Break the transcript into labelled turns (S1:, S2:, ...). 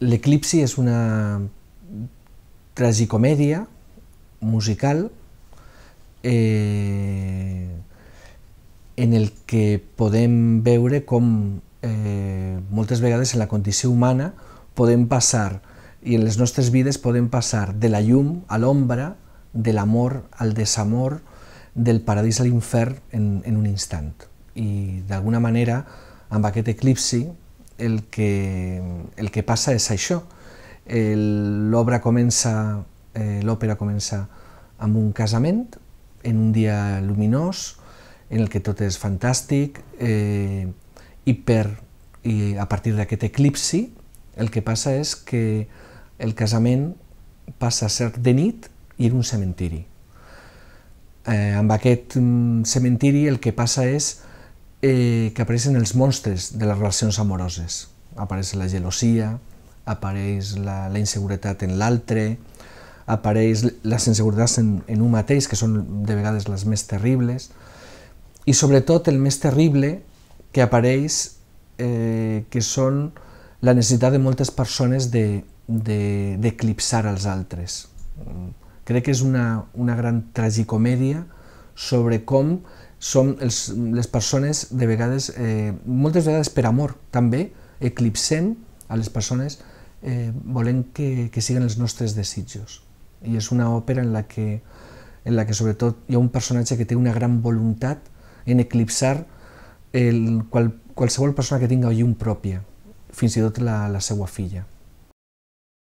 S1: L'Eclipsi és una tragicomèdia musical eh, en el que podem veure com eh, moltes vegades en la condició humana podem passar i en les nostres vides podem passar de la llum a l'ombra, de l'amor al desamor, del paradís a l'infern en, en un instant. I d'alguna manera, amb aquest eclipsi, el que, el que passa és això. L'obra comença, eh, l'òpera comença amb un casament, en un dia luminós, en el que tot és fantàstic, eh, i, per, i a partir d'aquest eclipsi el que passa és que el casament passa a ser de nit i en un cementiri. Eh, amb aquest mm, cementiri el que passa és eh, que apareixen els monstres de les relacions amoroses. Apareix la gelosia, apareix la, la inseguretat en l'altre, apareix les inseguretats en, en un mateix, que són de vegades les més terribles, i sobretot el més terrible que apareix, eh, que són la necessitat de moltes persones d'eclipsar de, de, els altres. Mm. Crec que és una, una gran tragicomèdia sobre com som els, les persones, de vegades, eh, moltes vegades per amor també, eclipsem a les persones eh, volent que, que siguin els nostres desitjos. I és una òpera en la, que, en la que sobretot hi ha un personatge que té una gran voluntat en eclipsar el, qual, qualsevol persona que tinga un pròpia, fins i tot la, la seva filla.